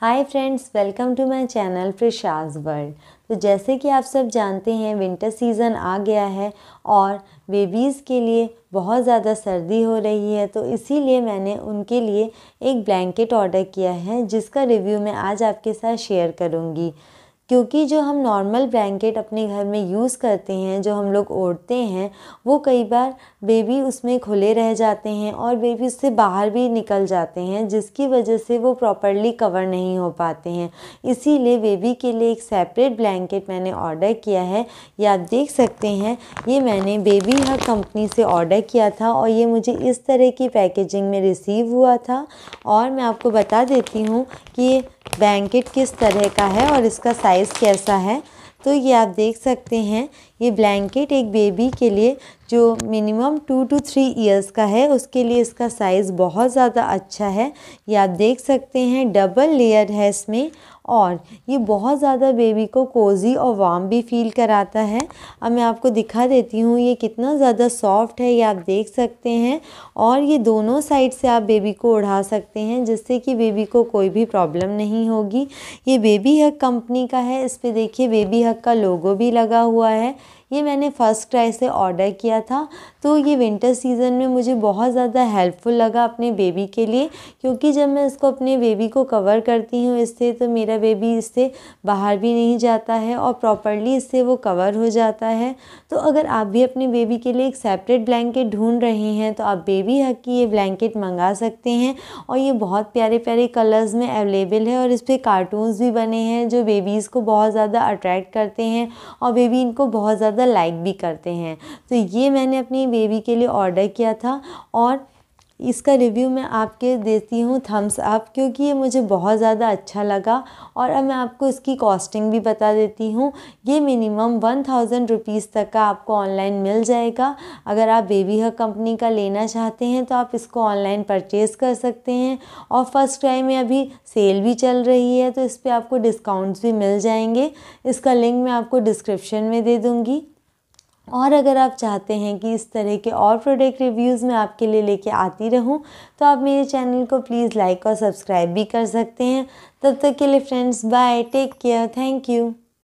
hi friends welcome to my channel फ्रिशाज world तो जैसे कि आप सब जानते हैं विंटर सीज़न आ गया है और बेबीज़ के लिए बहुत ज़्यादा सर्दी हो रही है तो इसीलिए मैंने उनके लिए एक ब्लैंकेट ऑर्डर किया है जिसका रिव्यू मैं आज आपके साथ शेयर करूँगी क्योंकि जो हम नॉर्मल ब्लैंकेट अपने घर में यूज़ करते हैं जो हम लोग ओढ़ते हैं वो कई बार बेबी उसमें खुले रह जाते हैं और बेबी उससे बाहर भी निकल जाते हैं जिसकी वजह से वो प्रॉपरली कवर नहीं हो पाते हैं इसीलिए बेबी के लिए एक सेपरेट ब्लैंकेट मैंने ऑर्डर किया है ये आप देख सकते हैं ये मैंने बेबी हर कंपनी से ऑर्डर किया था और ये मुझे इस तरह की पैकेजिंग में रिसीव हुआ था और मैं आपको बता देती हूँ कि ब्लैंकेट किस तरह का है और इसका साइज़ कैसा है तो ये आप देख सकते हैं ये ब्लैंकेट एक बेबी के लिए जो minimum two two three years का है उसके लिए इसका साइज़ बहुत ज़्यादा अच्छा है ये आप देख सकते हैं डबल लेयर है इसमें और ये बहुत ज़्यादा बेबी को कोजी और वार्म भी फील कराता है अब मैं आपको दिखा देती हूँ ये कितना ज़्यादा सॉफ्ट है ये आप देख सकते हैं और ये दोनों साइड से आप बेबी को उड़ा सकते हैं जिससे कि बेबी को कोई भी प्रॉब्लम नहीं होगी ये बेबी हक कंपनी का है इस पर देखिए बेबी हक का लोगो भी लगा हुआ है ये मैंने फ़र्स्ट क्राई से ऑर्डर किया था तो ये विंटर सीज़न में मुझे बहुत ज़्यादा हेल्पफुल लगा अपने बेबी के लिए क्योंकि जब मैं इसको अपने बेबी को कवर करती हूँ इससे तो मेरा बेबी इससे बाहर भी नहीं जाता है और प्रॉपरली इससे वो कवर हो जाता है तो अगर आप भी अपने बेबी के लिए एक सेपरेट ब्लैंकेट ढूंढ रहे हैं तो आप बेबी हक की ये ब्लैंकेट मंगा सकते हैं और ये बहुत प्यारे प्यारे कलर्स में अवेलेबल है और इस पर कार्टून्स भी बने हैं जो बेबीज़ को बहुत ज़्यादा अट्रैक्ट करते हैं और बेबी इनको बहुत ज़्यादा ज़्यादा लाइक भी करते हैं तो ये मैंने अपनी बेबी के लिए ऑर्डर किया था और इसका रिव्यू मैं आपके देती हूँ थम्स अप क्योंकि ये मुझे बहुत ज़्यादा अच्छा लगा और अब मैं आपको इसकी कॉस्टिंग भी बता देती हूँ ये मिनिमम वन थाउजेंड रुपीज़ तक का आपको ऑनलाइन मिल जाएगा अगर आप बेबी हक कंपनी का लेना चाहते हैं तो आप इसको ऑनलाइन परचेज़ कर सकते हैं और फर्स्ट क्राई में अभी सेल भी चल रही है तो इस पर आपको डिस्काउंट्स भी मिल जाएंगे इसका लिंक मैं आपको डिस्क्रिप्शन में दे दूँगी और अगर आप चाहते हैं कि इस तरह के और प्रोडक्ट रिव्यूज़ मैं आपके लिए लेके आती रहूं तो आप मेरे चैनल को प्लीज़ लाइक और सब्सक्राइब भी कर सकते हैं तब तक के लिए friends bye take care thank you